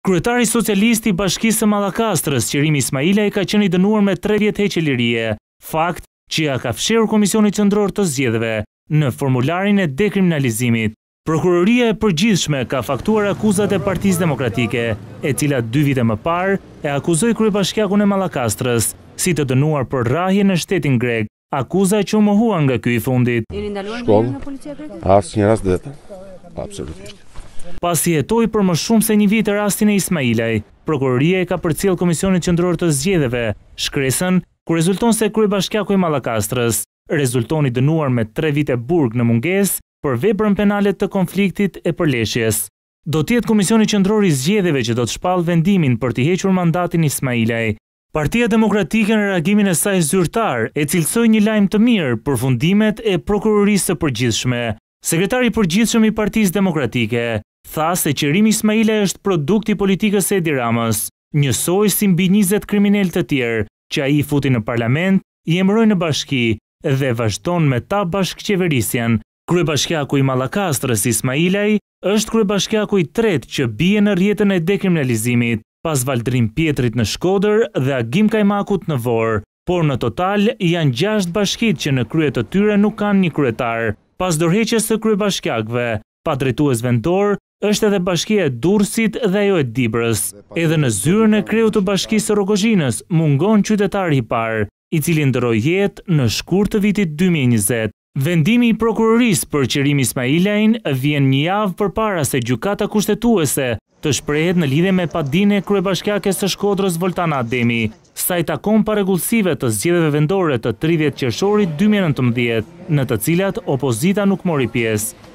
Kryetari socialisti i bashkisë së Malakastrës, Qirimi Ismaila, i ka qeni dënuar me tre vjetë heqë lirie, fakt që ja ka fshirë Komisioni Cëndror të Zgjedeve në formularin e dekriminalizimit. Prokuroria e përgjithshme ka faktuar akuzat e partiz demokratike, e cila dy vite më par e akuzoj kërë e Malakastrës, si të dënuar për rahje në shtetin grek, akuza që më hua nga kuj fundit. Shkollë, asë një rast dhe absolutisht. Pas i etoj për më shumë se një vitë e rastin e Ismailaj, Prokuroria e ka për cilë Komisionit Qëndror të Zgjedeve, shkresën ku rezulton se Krye Bashkjako i Malakastrës, rezulton i dënuar me tre vite burg në munges për veprën penalet të konfliktit e përleshjes. Do tjetë Komisioni Qëndror i Zgjedeve që do të shpal vendimin për të hequr mandatin Ismailaj. Partia Demokratike në reagimin e saj zyrtar e cilësoj një lajmë të mirë për fundimet e Prokurorisë të përgjithshme. Sekretari përgjithshëm i Partisë Demokratike, tha se qërim Ismaila është produkt i politikës e Edi Ramës, njësoj si mbi 20 kriminal të tjerë, që a i futi në parlament, i emroj në bashki dhe vazhdon me ta bashkëqeverisjen. Krye bashkjaku i Malakastrës Ismailaj është krye bashkjaku i tret që bie në rjetën e dekriminalizimit, pas Valdrim Pietrit në Shkoder dhe Agim Kajmakut në Vorë, por në total janë gjasht bashkit që në kryet të tyre nuk kanë një kryetar. Pas dërheqes të krye bashkjakve, pa vendor është edhe bashkia e Durësit dhe jo e Dibrës. Edhe në zyrën e kreu të bashkisë Rogozhinës, mungon qytetarë i parë, i cili ndëroj jetë në shkur të vitit 2020. Vendimi i prokurorisë për Qerim Ismailajn vjen një javë për para se gjukata kushtetuese të shprehet në lidhe me padine krej bashkjake së shkodrës Voltana Ademi, sa i takon për të zgjedeve vendore të 30 qërëshorit 2019, në të cilat opozita nuk mori pjesë.